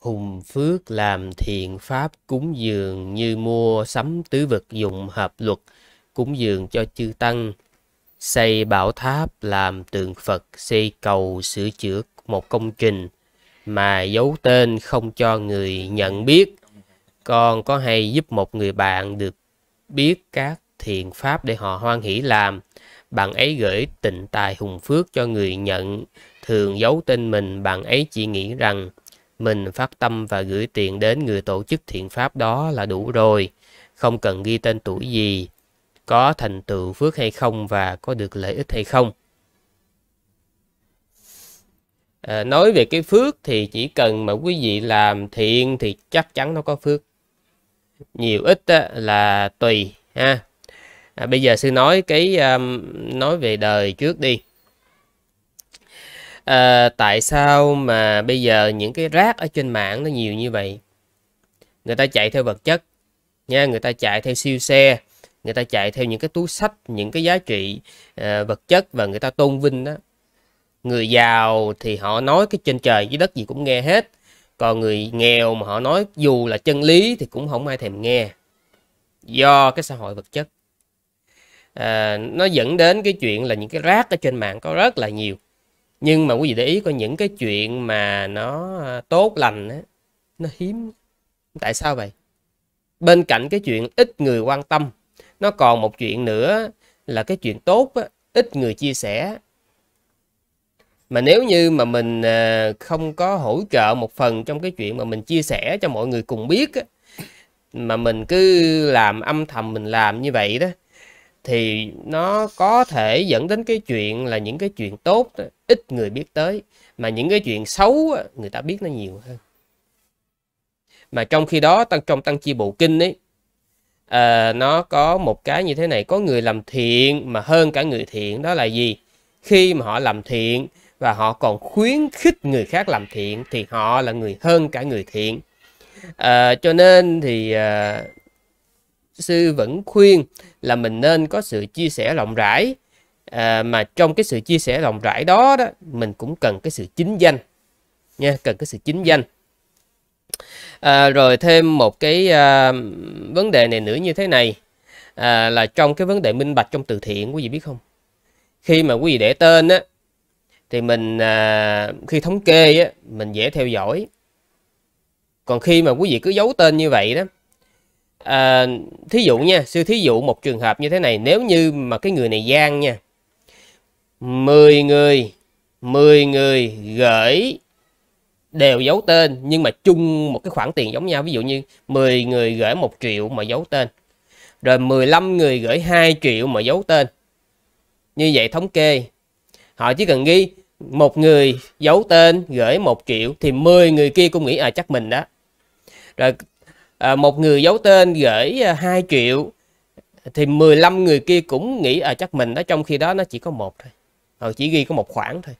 hùng phước làm thiện pháp cúng dường như mua sắm tứ vật dụng hợp luật cúng dường cho chư tăng xây bảo tháp làm tượng phật xây cầu sửa chữa một công trình mà giấu tên không cho người nhận biết con có hay giúp một người bạn được biết các thiện pháp để họ hoan hỷ làm bạn ấy gửi tịnh tài hùng phước cho người nhận thường giấu tên mình bạn ấy chỉ nghĩ rằng mình phát tâm và gửi tiền đến người tổ chức thiện pháp đó là đủ rồi, không cần ghi tên tuổi gì, có thành tựu phước hay không và có được lợi ích hay không. À, nói về cái phước thì chỉ cần mà quý vị làm thiện thì chắc chắn nó có phước. Nhiều ít là tùy ha. À, bây giờ sư nói cái um, nói về đời trước đi à, tại sao mà bây giờ những cái rác ở trên mạng nó nhiều như vậy người ta chạy theo vật chất nha người ta chạy theo siêu xe người ta chạy theo những cái túi sách những cái giá trị à, vật chất và người ta tôn vinh đó người giàu thì họ nói cái trên trời dưới đất gì cũng nghe hết còn người nghèo mà họ nói dù là chân lý thì cũng không ai thèm nghe do cái xã hội vật chất à, nó dẫn đến cái chuyện là những cái rác ở trên mạng có rất là nhiều nhưng mà quý vị để ý coi những cái chuyện mà nó ờ, tốt lành á nó hiếm tại sao vậy bên cạnh cái chuyện ít người quan tâm nó còn một chuyện nữa là cái chuyện tốt á, ít người chia sẻ mà nếu như mà mình ờ, không có hỗ trợ một phần trong cái chuyện mà mình chia sẻ cho mọi người cùng biết á, mà mình cứ làm âm thầm mình làm như vậy đó thì nó có thể dẫn đến cái chuyện là những cái chuyện tốt ít người biết tới mà những cái chuyện xấu người ta biết nó nhiều hơn mà trong khi đó tăng trong tăng chi bộ kinh ấy à, nó có một cái như thế này có người làm thiện mà hơn cả người thiện đó là gì khi mà họ làm thiện và họ còn khuyến khích người khác làm thiện thì họ là người hơn cả người thiện à, cho nên thì à, sư vẫn khuyên là mình nên có sự chia sẻ rộng rãi à, mà trong cái sự chia sẻ rộng rãi đó đó mình cũng cần cái sự chính danh nha cần cái sự chính danh à, rồi thêm một cái à, vấn đề này nữa như thế này à, là trong cái vấn đề minh bạch trong từ thiện quý vị biết không khi mà quý vị để tên á thì mình à, khi thống kê á mình dễ theo dõi còn khi mà quý vị cứ giấu tên như vậy đó à, thí dụ nha sư thí dụ một trường hợp như thế này nếu như mà cái người này gian nha 10 người 10 người gửi đều giấu tên nhưng mà chung một cái khoản tiền giống nhau ví dụ như 10 người gửi 1 triệu mà giấu tên rồi 15 người gửi 2 triệu mà giấu tên như vậy thống kê họ chỉ cần ghi một người giấu tên gửi 1 triệu thì 10 người kia cũng nghĩ à chắc mình đó rồi à, một người giấu tên gửi 2 à, triệu thì 15 người kia cũng nghĩ ở à, chắc mình đó trong khi đó nó chỉ có một thôi ờ, chỉ ghi có một khoản thôi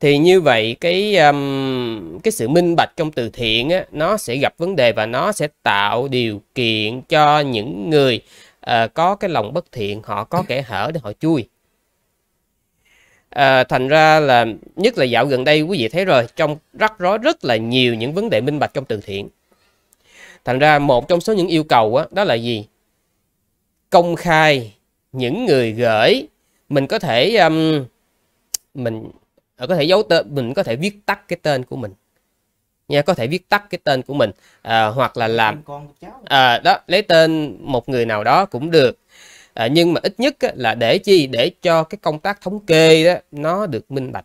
thì như vậy cái um, cái sự minh bạch trong từ thiện á, nó sẽ gặp vấn đề và nó sẽ tạo điều kiện cho những người uh, có cái lòng bất thiện họ có kẻ hở để họ chui à, thành ra là nhất là dạo gần đây quý vị thấy rồi trong rắc rối rất là nhiều những vấn đề minh bạch trong từ thiện thành ra một trong số những yêu cầu đó, đó là gì công khai những người gửi mình có thể um, mình ờ, có thể giấu tên mình có thể viết tắt cái tên của mình nha có thể viết tắt cái tên của mình à, hoặc là làm à, đó lấy tên một người nào đó cũng được à, nhưng mà ít nhất là để chi để cho cái công tác thống kê đó nó được minh bạch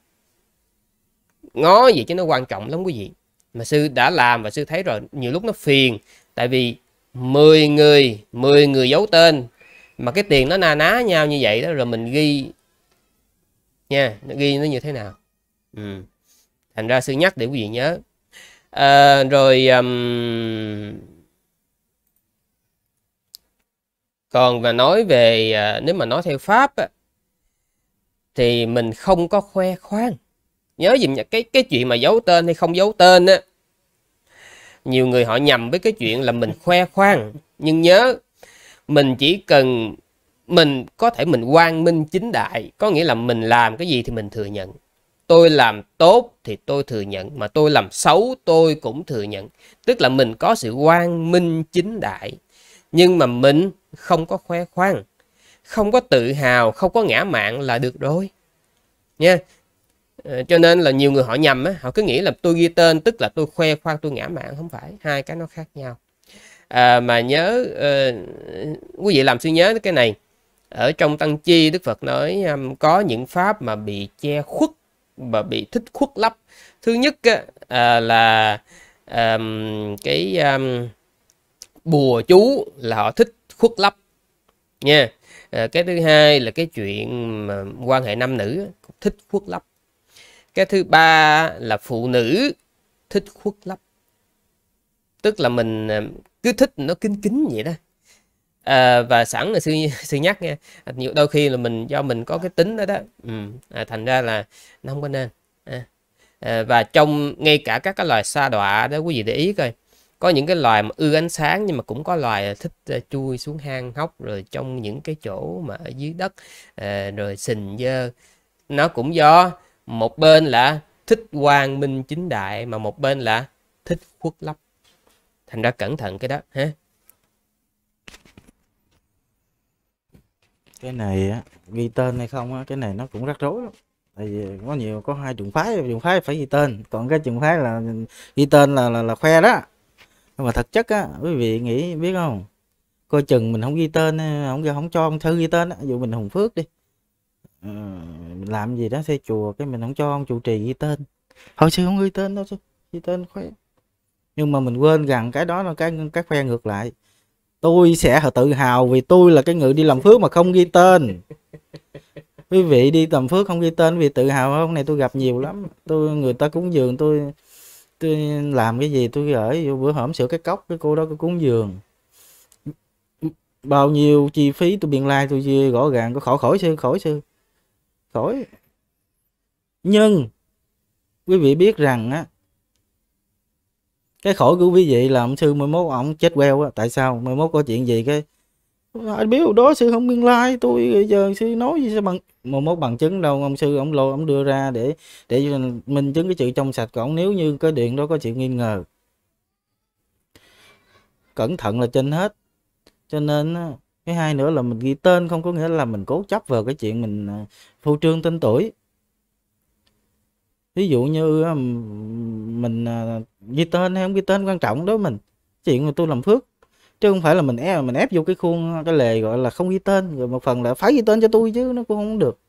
ngó gì chứ nó quan trọng lắm quý vị mà sư đã làm và sư thấy rồi nhiều lúc nó phiền tại vì 10 người 10 người giấu tên mà cái tiền nó na ná nhau như vậy đó rồi mình ghi nha nó ghi nó như thế nào ừ. thành ra sư nhắc để quý vị nhớ à, rồi um, còn và nói về à, nếu mà nói theo pháp á, thì mình không có khoe khoang nhớ dùm cái cái chuyện mà giấu tên hay không giấu tên á nhiều người họ nhầm với cái chuyện là mình khoe khoang nhưng nhớ mình chỉ cần mình có thể mình quang minh chính đại có nghĩa là mình làm cái gì thì mình thừa nhận tôi làm tốt thì tôi thừa nhận mà tôi làm xấu tôi cũng thừa nhận tức là mình có sự quang minh chính đại nhưng mà mình không có khoe khoang không có tự hào không có ngã mạn là được rồi nha Ờ, cho nên là nhiều người họ nhầm á, họ cứ nghĩ là tôi ghi tên tức là tôi khoe khoang tôi ngã mạng không phải hai cái nó khác nhau à, mà nhớ à, quý vị làm suy nhớ cái này ở trong tăng chi đức phật nói um, có những pháp mà bị che khuất và bị thích khuất lấp thứ nhất à, là um, cái um, bùa chú là họ thích khuất lấp nha à, cái thứ hai là cái chuyện mà quan hệ nam nữ thích khuất lấp cái thứ ba là phụ nữ thích khuất lấp tức là mình ờ, cứ thích nó kín kín vậy đó à, và sẵn là sư sư nhắc nghe nhiều đôi khi là mình do mình có cái tính đó đó ừ. à, thành ra là nó không có nên à. À, và trong ngay cả các cái loài sa đọa đó quý vị để ý coi có những cái loài mà ưa ánh sáng nhưng mà cũng có loài thích chui xuống hang hốc rồi trong những cái chỗ mà ở dưới đất uh, rồi sình dơ nó cũng do một bên là thích quang minh chính đại mà một bên là thích khuất lấp thành ra cẩn thận cái đó ha cái này ghi tên hay không cái này nó cũng rắc rối lắm tại vì có nhiều có hai trường phái trường phái phải ghi tên còn cái trường phái là ghi tên là là, là khoe đó nhưng mà thật chất á quý vị nghĩ biết không coi chừng mình không ghi tên không không cho ông thư ghi tên á dụ mình hùng phước đi Ờ, làm gì đó xây chùa cái mình không cho ông chủ trì ghi tên hồi xưa không ghi tên đâu chứ ghi tên khỏe nhưng mà mình quên rằng cái đó là cái cái khoe ngược lại tôi sẽ tự hào vì tôi là cái người đi làm phước mà không ghi tên quý vị đi làm phước không ghi tên vì tự hào không này tôi gặp nhiều lắm tôi người ta cúng dường tôi tôi làm cái gì tôi gửi vô bữa hổm sửa cái cốc cái cô đó có cúng dường bao nhiêu chi phí tôi biên lai like, tôi gõ gàng có khỏi khỏi sư khỏi sư thổi nhưng quý vị biết rằng á cái khổ của quý vị là ông sư 11 ông chết queo á tại sao 11 có chuyện gì cái anh biết đó sư không biên lai tôi giờ sư nói gì sao bằng một mốt bằng chứng đâu ông sư ông lô ông đưa ra để để minh chứng cái chữ trong sạch còn nếu như cái điện đó có chuyện nghi ngờ cẩn thận là trên hết cho nên cái hai nữa là mình ghi tên không có nghĩa là mình cố chấp vào cái chuyện mình à, phô trương tên tuổi ví dụ như à, mình à, ghi tên hay không ghi tên quan trọng đó mình chuyện mà tôi làm phước chứ không phải là mình ép mình ép vô cái khuôn cái lề gọi là không ghi tên rồi một phần là phải ghi tên cho tôi chứ nó cũng không được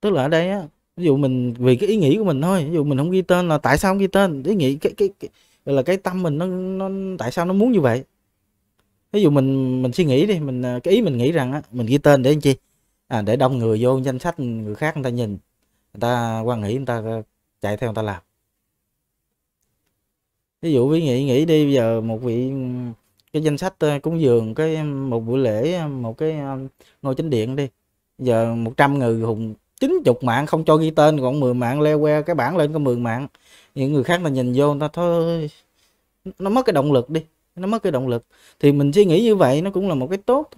tức là ở đây á ví dụ mình vì cái ý nghĩ của mình thôi ví dụ mình không ghi tên là tại sao không ghi tên ý nghĩ cái cái, cái vậy là cái tâm mình nó nó tại sao nó muốn như vậy ví dụ mình mình suy nghĩ đi mình à, cái ý mình nghĩ rằng á mình ghi tên để làm chi à, để đông người vô danh sách người khác người ta nhìn người ta quan nghĩ người ta à, chạy theo người ta làm ví dụ ví nghĩ nghĩ đi bây giờ một vị ừ, cái danh sách à, cúng dường cái một buổi lễ một cái ngôi chính điện đi bây giờ 100 người hùng chín chục mạng không cho ghi tên còn 10 mạng leo que cái bảng lên có 10 mạng những người khác là nhìn vô người ta thôi nó mất cái động lực đi nó mất cái động lực thì mình suy nghĩ như vậy nó cũng là một cái tốt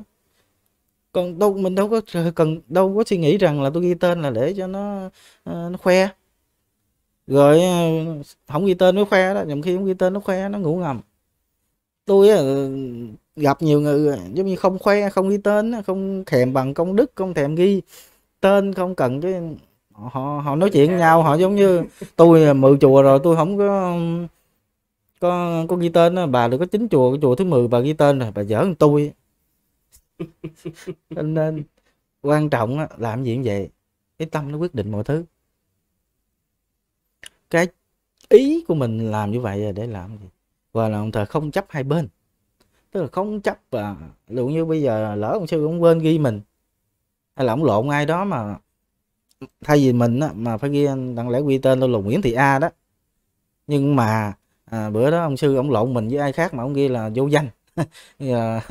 còn đâu mình đâu có cần đâu có suy nghĩ rằng là tôi ghi tên là để cho nó ờ, nó khoe rồi ờ, không ghi tên nó khoe đó nhầm khi không ghi tên nó khoe nó ngủ ngầm tôi gặp nhiều người giống như không khoe không ghi tên không thèm bằng công đức không thèm ghi tên không cần cái họ họ nói chuyện nhau họ giống như tôi mượn chùa rồi tôi không có có có ghi tên đó. bà được có chín chùa cái chùa thứ 10 bà ghi tên rồi bà giỡn tôi nên, nên quan trọng á, làm gì cũng vậy cái tâm nó quyết định mọi thứ cái ý của mình làm như vậy để làm gì và là đồng thời không chấp hai bên tức là không chấp và dụ như bây giờ lỡ ông sư cũng quên ghi mình hay là ông lộn ai đó mà thay vì mình á, mà phải ghi đặng lẽ quy tên tôi là Nguyễn Thị A đó nhưng mà à, bữa đó ông sư ông lộn mình với ai khác mà ông ghi là vô danh à,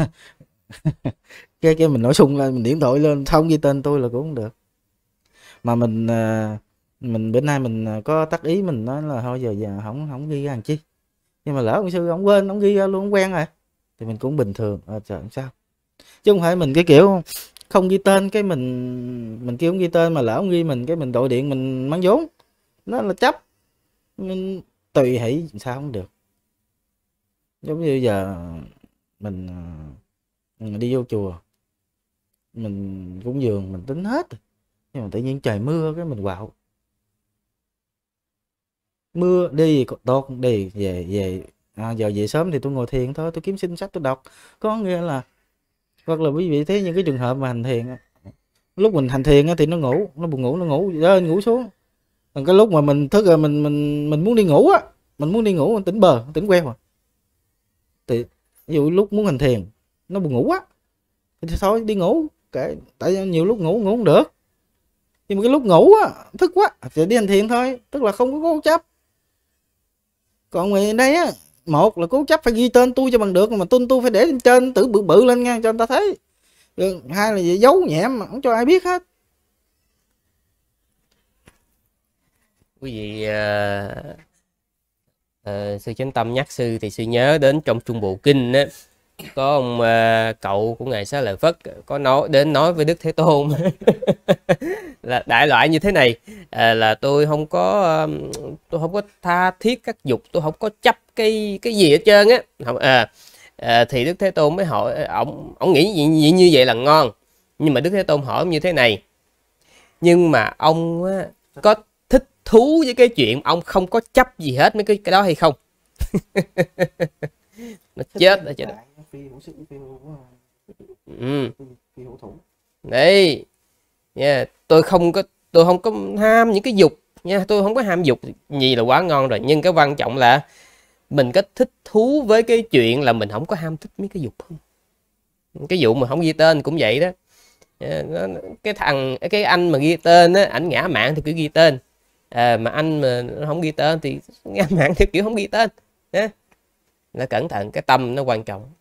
cái cái mình nổi sung lên mình điện thoại lên không ghi tên tôi là cũng không được mà mình à, mình bữa nay mình à, có tác ý mình nói là thôi giờ giờ không không ghi ra làm chi nhưng mà lỡ ông sư ông quên ông ghi ra luôn quen rồi thì mình cũng bình thường à, trời sao chứ không phải mình cái kiểu không ghi tên cái mình mình kêu không ghi tên mà lỡ ông ghi mình cái mình đội điện mình mang vốn nó là chấp mình tùy hỷ sao không được giống như giờ mình, mình đi vô chùa mình cúng giường mình tính hết nhưng mà tự nhiên trời mưa cái mình quạo mưa đi tốt đi về về à, giờ về sớm thì tôi ngồi thiền thôi tôi kiếm sinh sách tôi đọc có nghĩa là hoặc là quý vị thấy những cái trường hợp mà hành thiền lúc mình hành thiền thì nó ngủ nó buồn ngủ nó ngủ đó ngủ xuống còn cái lúc mà mình thức rồi mình mình mình muốn đi ngủ á mình muốn đi ngủ mình tỉnh bờ tỉnh queo à thì ví dụ lúc muốn hành thiền nó buồn ngủ quá thì thôi đi ngủ kệ tại nhiều lúc ngủ ngủ không được nhưng mà cái lúc ngủ á thức quá thì đi hành thiền thôi tức là không có cố chấp còn người đây á một là cố chấp phải ghi tên tôi cho bằng được mà tôi tôi phải để lên trên tử bự bự lên ngang cho người ta thấy được. hai là giấu nhẹ mà không cho ai biết hết quý vị uh, uh, sư chánh tâm nhắc sư thì sư nhớ đến trong trung bộ kinh á có ông uh, cậu của ngài Xá Lợi Phất có nói đến nói với Đức Thế Tôn là đại loại như thế này à, là tôi không có à, tôi không có tha thiết các dục tôi không có chấp cái cái gì hết trơn á không à, à, thì Đức Thế Tôn mới hỏi à, ông ông nghĩ gì, gì như vậy là ngon nhưng mà Đức Thế Tôn hỏi như thế này nhưng mà ông á, có thích thú với cái chuyện ông không có chấp gì hết mấy cái, cái đó hay không nó chết đã chết rồi phi hữu sinh phi hữu ờ, ừ. đấy yeah. tôi không có tôi không có ham những cái dục nha tôi không có ham dục gì là quá ngon rồi nhưng cái quan trọng là mình có thích thú với cái chuyện là mình không có ham thích mấy cái dục không cái vụ mà không ghi tên cũng vậy đó cái thằng cái anh mà ghi tên á ảnh ngã mạng thì cứ ghi tên à, mà anh mà không ghi tên thì ngã mạng thì kiểu không ghi tên đó. là cẩn thận cái tâm nó quan trọng